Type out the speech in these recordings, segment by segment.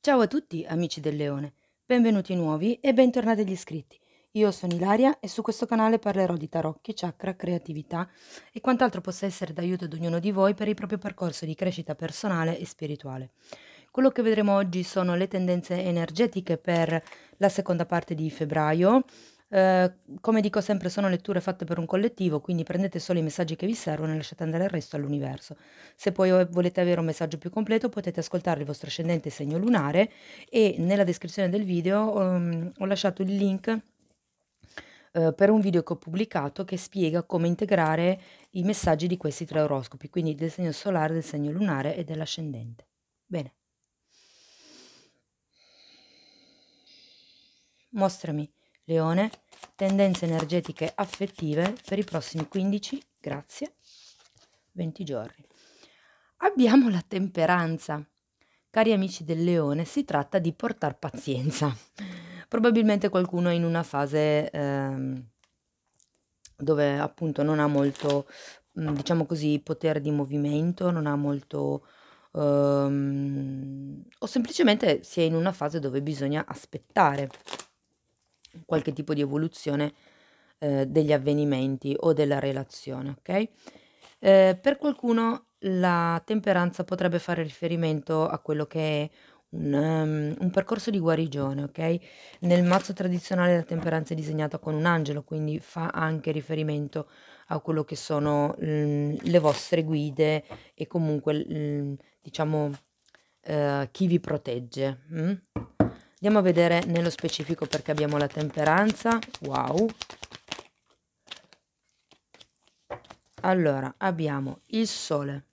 Ciao a tutti amici del Leone, benvenuti nuovi e bentornati agli iscritti. Io sono Ilaria e su questo canale parlerò di tarocchi, chakra, creatività e quant'altro possa essere d'aiuto ad ognuno di voi per il proprio percorso di crescita personale e spirituale. Quello che vedremo oggi sono le tendenze energetiche per la seconda parte di febbraio, Ehm, come dico sempre, sono letture fatte per un collettivo, quindi prendete solo i messaggi che vi servono e lasciate andare il resto all'universo. Se poi volete avere un messaggio più completo, potete ascoltare il vostro ascendente segno lunare e nella descrizione del video um, ho lasciato il link eh, per un video che ho pubblicato che spiega come integrare i messaggi di questi tre oroscopi, quindi del segno solare, del segno lunare e dell'ascendente. Bene. Mostrami Leone, tendenze energetiche affettive per i prossimi 15, grazie, 20 giorni. Abbiamo la temperanza. Cari amici del leone, si tratta di portare pazienza. Probabilmente qualcuno è in una fase eh, dove appunto non ha molto, mm, diciamo così, potere di movimento, non ha molto... Um, o semplicemente si è in una fase dove bisogna aspettare qualche tipo di evoluzione eh, degli avvenimenti o della relazione, ok? Eh, per qualcuno la temperanza potrebbe fare riferimento a quello che è un, um, un, percorso di guarigione, ok? Nel mazzo tradizionale la temperanza è disegnata con un angelo, quindi fa anche riferimento a quello che sono um, le vostre guide e comunque, um, diciamo, uh, chi vi protegge. Mm? Andiamo a vedere nello specifico perché abbiamo la temperanza. Wow. Allora, abbiamo il sole,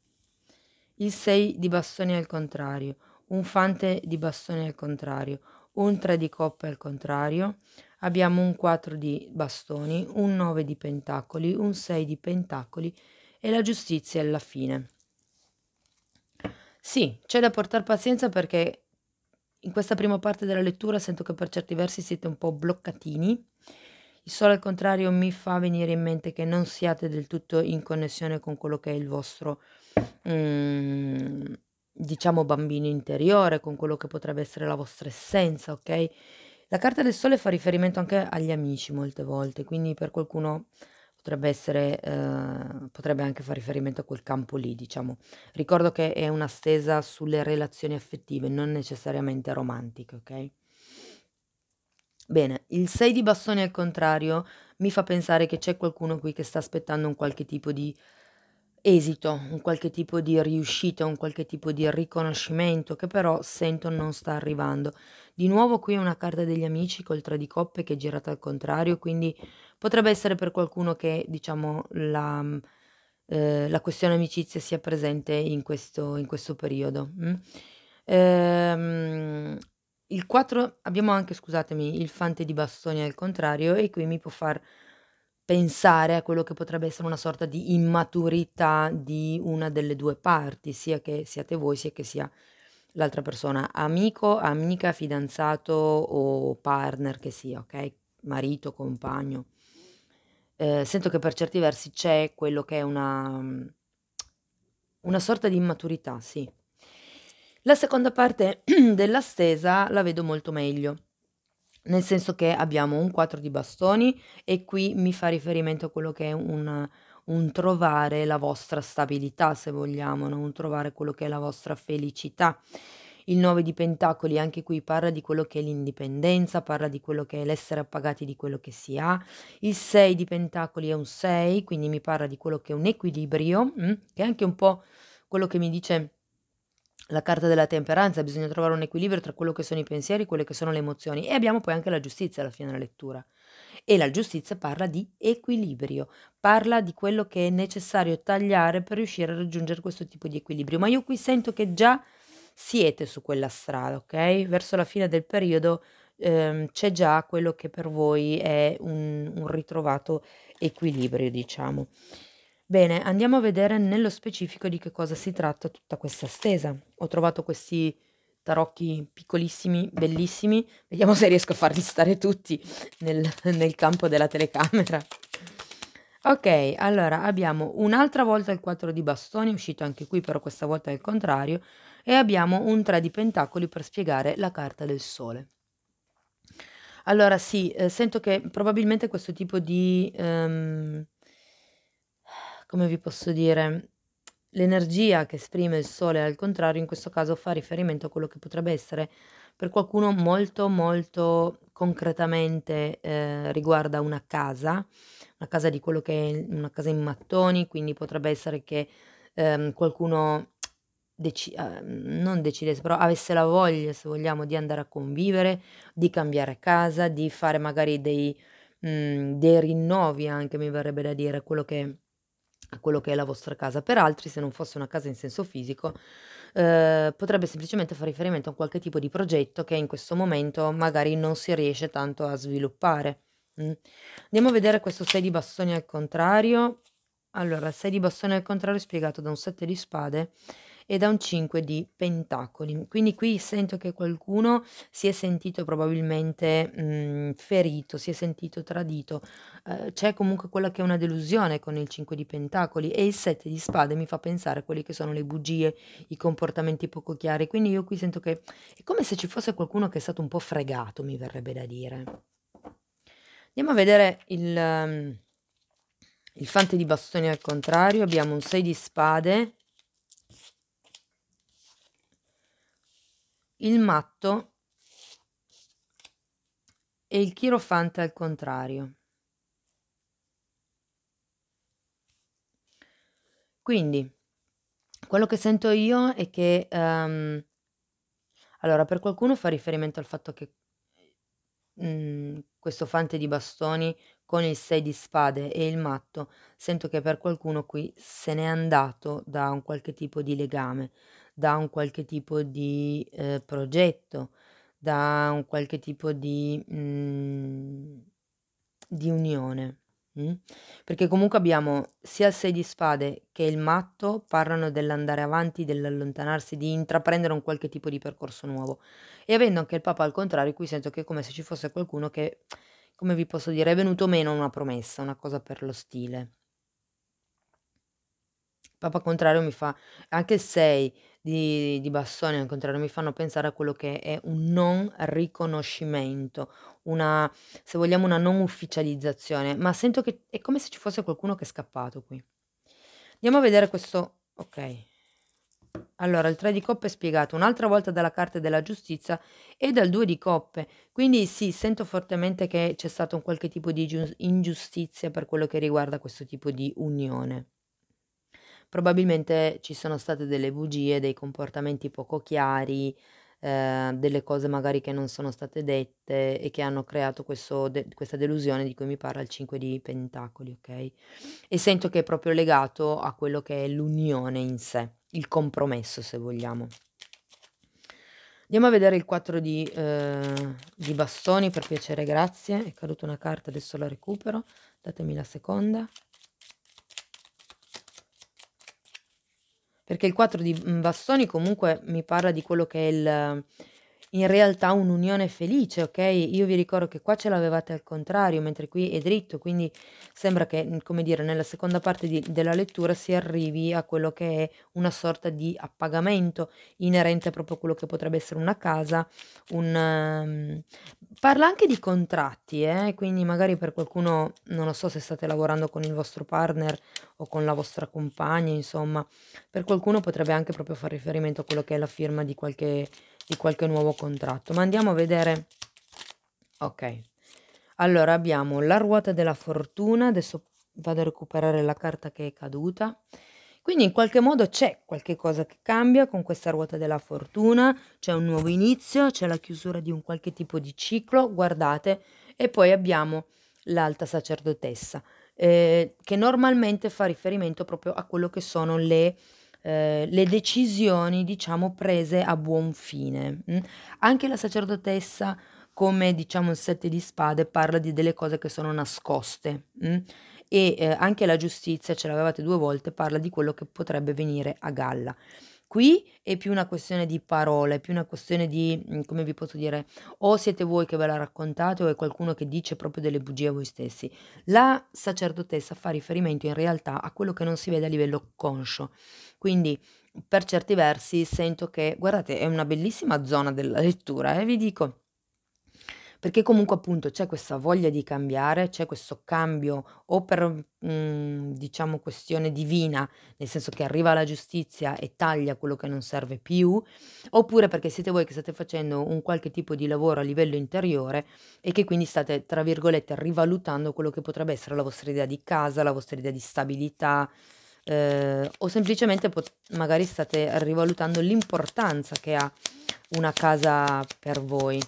il 6 di bastoni al contrario, un fante di bastoni al contrario, un 3 di coppe al contrario, abbiamo un 4 di bastoni, un 9 di pentacoli, un 6 di pentacoli e la giustizia alla fine. Sì, c'è da portare pazienza perché in questa prima parte della lettura sento che per certi versi siete un po' bloccatini. Il sole al contrario mi fa venire in mente che non siate del tutto in connessione con quello che è il vostro, mm, diciamo, bambino interiore, con quello che potrebbe essere la vostra essenza, ok? La carta del sole fa riferimento anche agli amici molte volte, quindi per qualcuno potrebbe essere, eh, potrebbe anche fare riferimento a quel campo lì, diciamo. Ricordo che è una stesa sulle relazioni affettive, non necessariamente romantiche, ok? Bene, il 6 di bastone al contrario mi fa pensare che c'è qualcuno qui che sta aspettando un qualche tipo di esito, un qualche tipo di riuscita, un qualche tipo di riconoscimento che però sento non sta arrivando. Di nuovo qui è una carta degli amici col 3 di coppe che è girata al contrario, quindi potrebbe essere per qualcuno che diciamo la, mm, eh, la questione amicizia sia presente in questo, in questo periodo. Mm? Ehm, il 4 abbiamo anche, scusatemi, il fante di bastoni al contrario e qui mi può far pensare a quello che potrebbe essere una sorta di immaturità di una delle due parti, sia che siate voi sia che sia l'altra persona, amico, amica, fidanzato o partner che sia, ok? Marito, compagno. Eh, sento che per certi versi c'è quello che è una, una sorta di immaturità, sì. La seconda parte della stesa la vedo molto meglio nel senso che abbiamo un 4 di bastoni e qui mi fa riferimento a quello che è un, un trovare la vostra stabilità, se vogliamo, no? un trovare quello che è la vostra felicità. Il 9 di Pentacoli anche qui parla di quello che è l'indipendenza, parla di quello che è l'essere appagati di quello che si ha. Il 6 di Pentacoli è un 6, quindi mi parla di quello che è un equilibrio, mm? che è anche un po' quello che mi dice la carta della temperanza, bisogna trovare un equilibrio tra quello che sono i pensieri e quelle che sono le emozioni e abbiamo poi anche la giustizia alla fine della lettura. E la giustizia parla di equilibrio, parla di quello che è necessario tagliare per riuscire a raggiungere questo tipo di equilibrio, ma io qui sento che già siete su quella strada, ok? Verso la fine del periodo ehm, c'è già quello che per voi è un, un ritrovato equilibrio, diciamo. Bene, andiamo a vedere nello specifico di che cosa si tratta tutta questa stesa. Ho trovato questi tarocchi piccolissimi, bellissimi. Vediamo se riesco a farli stare tutti nel, nel campo della telecamera. Ok, allora abbiamo un'altra volta il 4 di bastoni, uscito anche qui però questa volta è il contrario, e abbiamo un 3 di pentacoli per spiegare la carta del sole. Allora sì, eh, sento che probabilmente questo tipo di... Um, come vi posso dire, l'energia che esprime il sole al contrario in questo caso fa riferimento a quello che potrebbe essere per qualcuno molto molto concretamente eh, riguarda una casa, una casa di quello che è una casa in mattoni, quindi potrebbe essere che ehm, qualcuno deci- eh, non decidesse, però avesse la voglia, se vogliamo, di andare a convivere, di cambiare casa, di fare magari dei, mh, mm, dei rinnovi anche, mi verrebbe da dire, quello che a quello che è la vostra casa. Per altri, se non fosse una casa in senso fisico, eh, potrebbe semplicemente fare riferimento a qualche tipo di progetto che in questo momento magari non si riesce tanto a sviluppare. Mm. Andiamo a vedere questo 6 di bastoni al contrario. Allora, 6 di bastoni al contrario è spiegato da un 7 di spade e da un 5 di pentacoli. Quindi qui sento che qualcuno si è sentito probabilmente mh, mm, ferito, si è sentito tradito. Eh, c'è comunque quella che è una delusione con il 5 di pentacoli e il 7 di spade mi fa pensare a quelle che sono le bugie, i comportamenti poco chiari. Quindi io qui sento che è come se ci fosse qualcuno che è stato un po' fregato, mi verrebbe da dire. Andiamo a vedere il, um, il fante di bastoni al contrario. Abbiamo un 6 di spade il matto e il chirofante al contrario. Quindi, quello che sento io è che... Um, allora, per qualcuno fa riferimento al fatto che mh, mm, questo fante di bastoni con il 6 di spade e il matto, sento che per qualcuno qui se n'è andato da un qualche tipo di legame da un qualche tipo di eh, progetto, da un qualche tipo di, mh, mm, di unione. Mm? Perché comunque abbiamo sia il 6 di spade che il matto parlano dell'andare avanti, dell'allontanarsi, di intraprendere un qualche tipo di percorso nuovo. E avendo anche il Papa al contrario, qui sento che è come se ci fosse qualcuno che, come vi posso dire, è venuto meno una promessa, una cosa per lo stile. Papa contrario mi fa anche il 6 di, di Bassoni, al contrario, mi fanno pensare a quello che è un non riconoscimento, una, se vogliamo, una non ufficializzazione, ma sento che è come se ci fosse qualcuno che è scappato qui. Andiamo a vedere questo, ok. Allora, il 3 di coppe è spiegato un'altra volta dalla carta della giustizia e dal 2 di coppe, quindi sì, sento fortemente che c'è stato un qualche tipo di ingiustizia per quello che riguarda questo tipo di unione probabilmente ci sono state delle bugie, dei comportamenti poco chiari, eh, delle cose magari che non sono state dette e che hanno creato questo, de- questa delusione di cui mi parla il 5 di Pentacoli, ok? E sento che è proprio legato a quello che è l'unione in sé, il compromesso se vogliamo. Andiamo a vedere il 4 di, eh, di bastoni, per piacere, grazie. È caduta una carta, adesso la recupero. Datemi la seconda. perché il 4 di mhmm, bastoni comunque mi parla di quello che è il in realtà un'unione felice, ok? Io vi ricordo che qua ce l'avevate al contrario, mentre qui è dritto, quindi sembra che, mm, come dire, nella seconda parte di, della lettura si arrivi a quello che è una sorta di appagamento inerente a proprio quello che potrebbe essere una casa, un... Ehm, parla anche di contratti, eh? quindi magari per qualcuno, non lo so se state lavorando con il vostro partner o con la vostra compagna, insomma, per qualcuno potrebbe anche proprio far riferimento a quello che è la firma di qualche di qualche nuovo contratto. Ma andiamo a vedere. Ok, allora abbiamo la ruota della fortuna, adesso vado a recuperare la carta che è caduta. Quindi in qualche modo c'è qualche cosa che cambia con questa ruota della fortuna, c'è un nuovo inizio, c'è la chiusura di un qualche tipo di ciclo, guardate, e poi abbiamo l'alta sacerdotessa, eh, che normalmente fa riferimento proprio a quello che sono le eh, le decisioni, diciamo, prese a buon fine. Mm? Anche la sacerdotessa, come diciamo il Sette di Spade, parla di delle cose che sono nascoste. Mm? E eh, anche la giustizia, ce l'avevate due volte, parla di quello che potrebbe venire a galla. Qui è più una questione di parole, è più una questione di, mm, come vi posso dire, o siete voi che ve la raccontate o è qualcuno che dice proprio delle bugie a voi stessi. La sacerdotessa fa riferimento in realtà a quello che non si vede a livello conscio, quindi per certi versi sento che, guardate, è una bellissima zona della lettura, eh, vi dico perché comunque appunto c'è questa voglia di cambiare, c'è questo cambio o per mh, mm, diciamo questione divina, nel senso che arriva la giustizia e taglia quello che non serve più, oppure perché siete voi che state facendo un qualche tipo di lavoro a livello interiore e che quindi state tra virgolette rivalutando quello che potrebbe essere la vostra idea di casa, la vostra idea di stabilità, eh, o semplicemente pot- magari state rivalutando l'importanza che ha una casa per voi.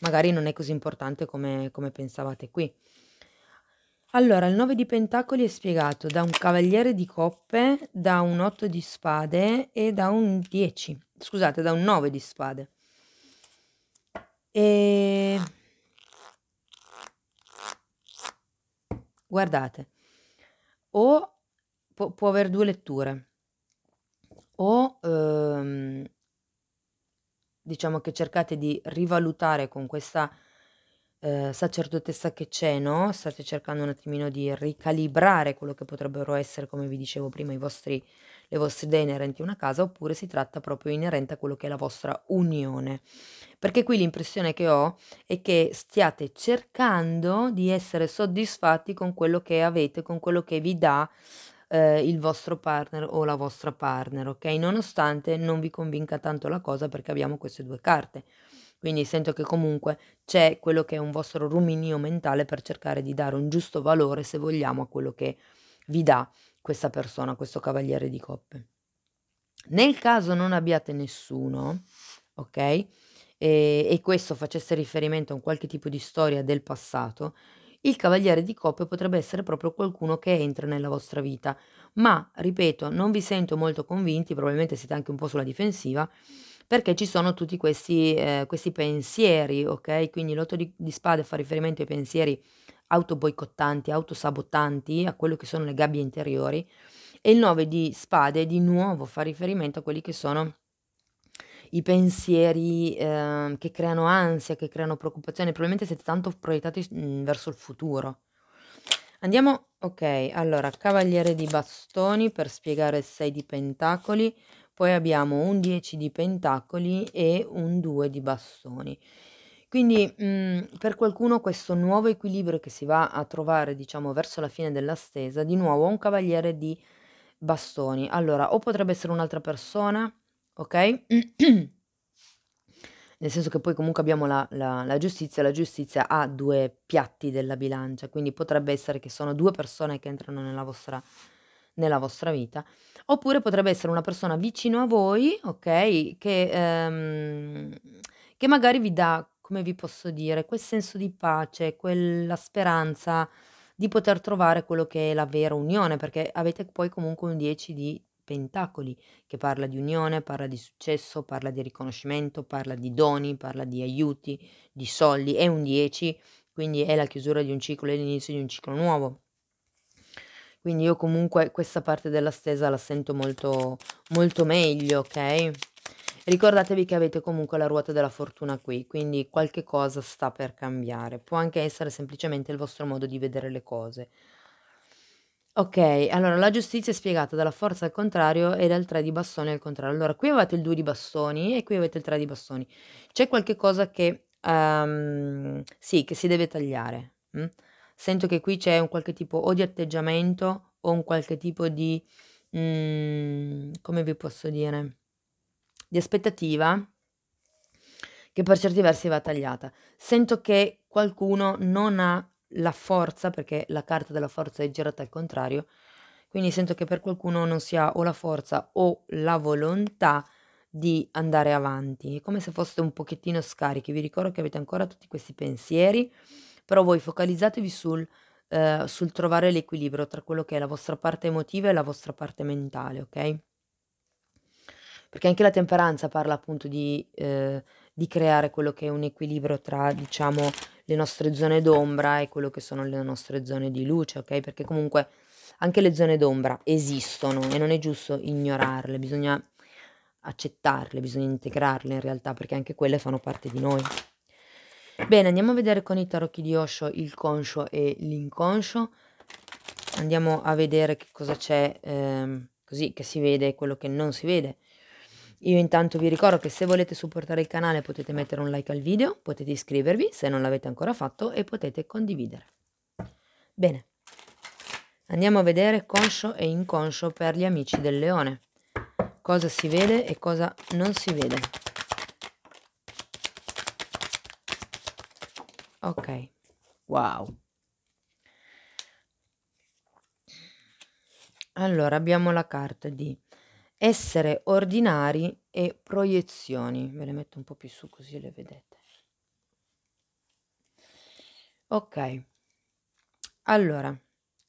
Magari non è così importante come, come pensavate qui. Allora, il 9 di Pentacoli è spiegato da un cavaliere di coppe, da un 8 di spade e da un 10. Scusate, da un 9 di spade. E... Guardate, o può, può avere due letture. O ehm, diciamo che cercate di rivalutare con questa eh, sacerdotessa che c'è, no? State cercando un attimino di ricalibrare quello che potrebbero essere, come vi dicevo prima, i vostri, le vostre idee inerenti a una casa, oppure si tratta proprio inerente a quello che è la vostra unione. Perché qui l'impressione che ho è che stiate cercando di essere soddisfatti con quello che avete, con quello che vi dà eh, il vostro partner o la vostra partner, ok? Nonostante non vi convinca tanto la cosa perché abbiamo queste due carte. Quindi sento che comunque c'è quello che è un vostro ruminio mentale per cercare di dare un giusto valore, se vogliamo, a quello che vi dà questa persona, questo cavaliere di coppe. Nel caso non abbiate nessuno, ok? E, e questo facesse riferimento a un qualche tipo di storia del passato, il cavaliere di coppe potrebbe essere proprio qualcuno che entra nella vostra vita, ma, ripeto, non vi sento molto convinti, probabilmente siete anche un po' sulla difensiva, perché ci sono tutti questi, eh, questi pensieri, ok? Quindi l'otto di, di spade fa riferimento ai pensieri autoboicottanti, autosabotanti, a quello che sono le gabbie interiori, e il 9 di spade di nuovo fa riferimento a quelli che sono i pensieri eh, che creano ansia, che creano preoccupazione, probabilmente siete tanto proiettati mhmm, verso il futuro. Andiamo, ok, allora, Cavaliere di Bastoni per spiegare 6 di Pentacoli, poi abbiamo un 10 di Pentacoli e un 2 di Bastoni. Quindi mh, mhmm, per qualcuno questo nuovo equilibrio che si va a trovare, diciamo, verso la fine della stesa, di nuovo un Cavaliere di Bastoni. Allora, o potrebbe essere un'altra persona, ok? Nel senso che poi comunque abbiamo la, la, la giustizia, la giustizia ha due piatti della bilancia, quindi potrebbe essere che sono due persone che entrano nella vostra nella vostra vita, oppure potrebbe essere una persona vicino a voi, ok, che, ehm, che magari vi dà, come vi posso dire, quel senso di pace, quella speranza di poter trovare quello che è la vera unione, perché avete poi comunque un 10 di Pentacoli, che parla di unione, parla di successo, parla di riconoscimento, parla di doni, parla di aiuti, di soldi, è un 10, quindi è la chiusura di un ciclo, e l'inizio di un ciclo nuovo. Quindi io comunque questa parte della stesa la sento molto, molto meglio, ok? Ricordatevi che avete comunque la ruota della fortuna qui, quindi qualche cosa sta per cambiare. Può anche essere semplicemente il vostro modo di vedere le cose Ok, allora la giustizia è spiegata dalla forza al contrario e dal 3 di bastoni al contrario. Allora, qui avete il 2 di bastoni e qui avete il 3 di bastoni. C'è qualche cosa che, ehm, sì, che si deve tagliare. Mh? Mm? Sento che qui c'è un qualche tipo o di atteggiamento o un qualche tipo di, mh, mm, come vi posso dire, di aspettativa che per certi versi va tagliata. Sento che qualcuno non ha la forza, perché la carta della forza è girata al contrario, quindi sento che per qualcuno non si ha o la forza o la volontà di andare avanti, è come se foste un pochettino scarichi, vi ricordo che avete ancora tutti questi pensieri, però voi focalizzatevi sul, eh, sul trovare l'equilibrio tra quello che è la vostra parte emotiva e la vostra parte mentale, ok? Perché anche la temperanza parla appunto di... Eh, di creare quello che è un equilibrio tra, diciamo, le nostre zone d'ombra e quello che sono le nostre zone di luce, ok? Perché comunque anche le zone d'ombra esistono e non è giusto ignorarle, bisogna accettarle, bisogna integrarle in realtà perché anche quelle fanno parte di noi. Bene, andiamo a vedere con i tarocchi di Osho il conscio e l'inconscio. Andiamo a vedere che cosa c'è, ehm, così che si vede e quello che non si vede. Io intanto vi ricordo che se volete supportare il canale potete mettere un like al video, potete iscrivervi se non l'avete ancora fatto e potete condividere. Bene, andiamo a vedere conscio e inconscio per gli amici del leone. Cosa si vede e cosa non si vede. Ok, wow. Allora, abbiamo la carta di essere ordinari e proiezioni. Ve le metto un po' più su così le vedete. Ok, allora,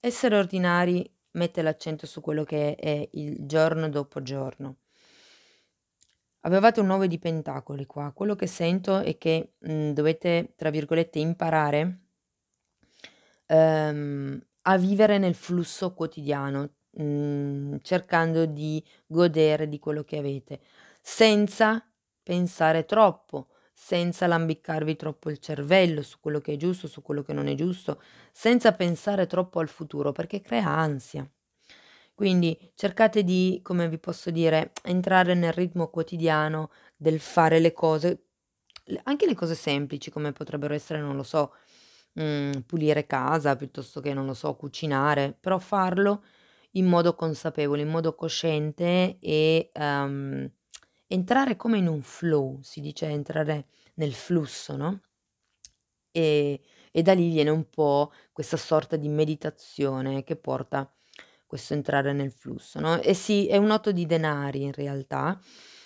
essere ordinari mette l'accento su quello che è il giorno dopo giorno. Avevate un 9 di pentacoli qua, quello che sento è che mh, mm, dovete, tra virgolette, imparare um, a vivere nel flusso quotidiano, Mm, cercando di godere di quello che avete, senza pensare troppo, senza lambiccarvi troppo il cervello su quello che è giusto, su quello che non è giusto, senza pensare troppo al futuro perché crea ansia. Quindi cercate di, come vi posso dire, entrare nel ritmo quotidiano del fare le cose, anche le cose semplici come potrebbero essere, non lo so, mh, mm, pulire casa piuttosto che, non lo so, cucinare, però farlo in modo consapevole, in modo cosciente e um, entrare come in un flow, si dice entrare nel flusso, no? E, e da lì viene un po' questa sorta di meditazione che porta questo entrare nel flusso, no? E sì, è un otto di denari in realtà,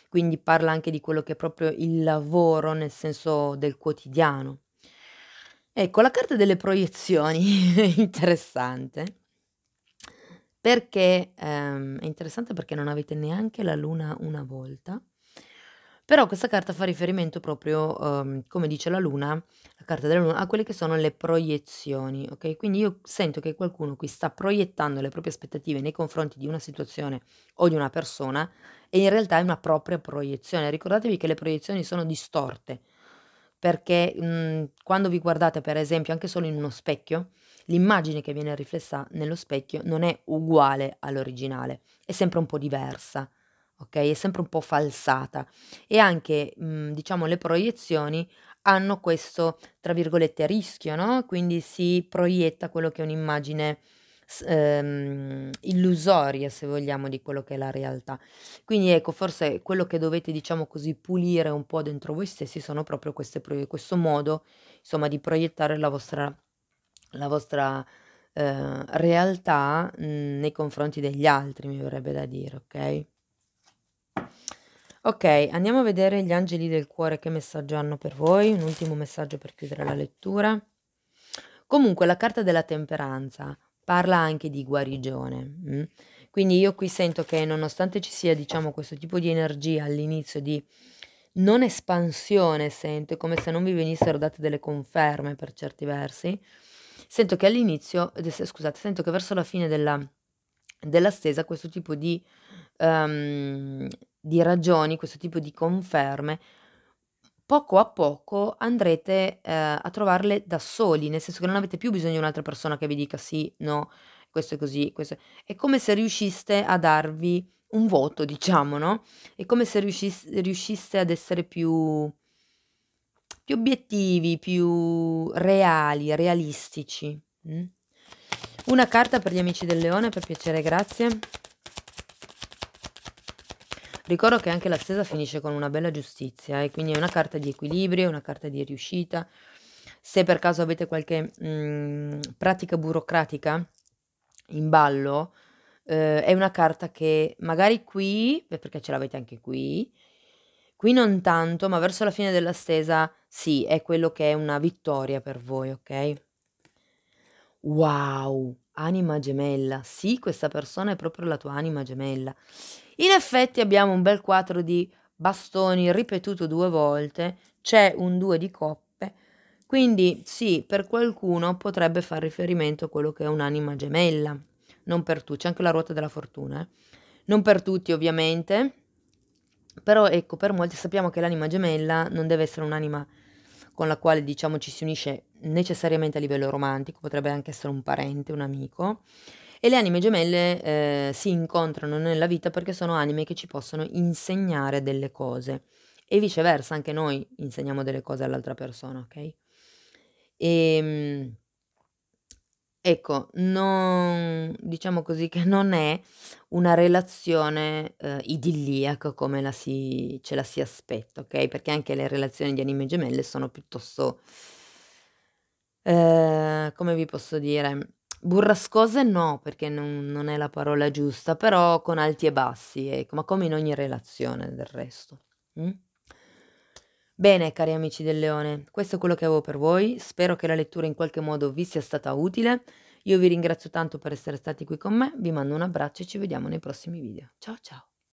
quindi parla anche di quello che è proprio il lavoro nel senso del quotidiano. Ecco, la carta delle proiezioni interessante perché ehm, è interessante perché non avete neanche la luna una volta. Però questa carta fa riferimento proprio, um, come dice la luna, la carta della luna, a quelle che sono le proiezioni, ok? Quindi io sento che qualcuno qui sta proiettando le proprie aspettative nei confronti di una situazione o di una persona e in realtà è una propria proiezione. Ricordatevi che le proiezioni sono distorte, perché mh, mhmm, quando vi guardate per esempio anche solo in uno specchio, l'immagine che viene riflessa nello specchio non è uguale all'originale, è sempre un po' diversa, ok? È sempre un po' falsata e anche, mh, mm, diciamo, le proiezioni hanno questo, tra virgolette, rischio, no? Quindi si proietta quello che è un'immagine ehm, illusoria, se vogliamo, di quello che è la realtà. Quindi ecco, forse quello che dovete, diciamo così, pulire un po' dentro voi stessi sono proprio queste, questo modo, insomma, di proiettare la vostra la vostra eh, realtà mhmm, nei confronti degli altri, mi verrebbe da dire, ok? Ok, andiamo a vedere gli angeli del cuore che messaggio hanno per voi, un ultimo messaggio per chiudere la lettura. Comunque la carta della temperanza parla anche di guarigione. Mh? Quindi io qui sento che nonostante ci sia, diciamo, questo tipo di energia all'inizio di non espansione, sento, come se non vi venissero date delle conferme per certi versi, Sento che all'inizio, scusate, sento che verso la fine della, della stesa questo tipo di, um, di ragioni, questo tipo di conferme, poco a poco andrete eh, a trovarle da soli, nel senso che non avete più bisogno di un'altra persona che vi dica sì, no, questo è così, questo è... è come se riusciste a darvi un voto, diciamo, no? È come se riusciste, riusciste ad essere più più obiettivi, più reali, realistici. Mm? Una carta per gli amici del leone, per piacere, grazie. Ricordo che anche la stesa finisce con una bella giustizia e eh, quindi è una carta di equilibrio, una carta di riuscita. Se per caso avete qualche mh, mm, pratica burocratica in ballo, eh, è una carta che magari qui, perché ce l'avete anche qui, qui non tanto, ma verso la fine della stesa sì, è quello che è una vittoria per voi, ok? Wow, anima gemella. Sì, questa persona è proprio la tua anima gemella. In effetti abbiamo un bel quadro di bastoni ripetuto due volte, c'è un 2 di coppe, quindi sì, per qualcuno potrebbe far riferimento a quello che è un'anima gemella, non per tutti, c'è anche la ruota della fortuna, eh? non per tutti ovviamente, però ecco, per molti sappiamo che l'anima gemella non deve essere un'anima gemella con la quale diciamo ci si unisce necessariamente a livello romantico, potrebbe anche essere un parente, un amico. E le anime gemelle eh, si incontrano nella vita perché sono anime che ci possono insegnare delle cose e viceversa, anche noi insegniamo delle cose all'altra persona, ok? E ehm, Ecco, non diciamo così che non è una relazione, ehm, idilliaca come la si ce la si aspetta, ok? perché anche le relazioni di anime gemelle sono piuttosto ehm, come vi posso dire, burrascose no, perché non non è la parola giusta, però con alti e bassi, ecco, ma come in ogni relazione del resto, mh? Mm? Bene, cari amici del leone, questo è quello che avevo per voi, spero che la lettura in qualche modo vi sia stata utile, io vi ringrazio tanto per essere stati qui con me, vi mando un abbraccio e ci vediamo nei prossimi video. Ciao ciao!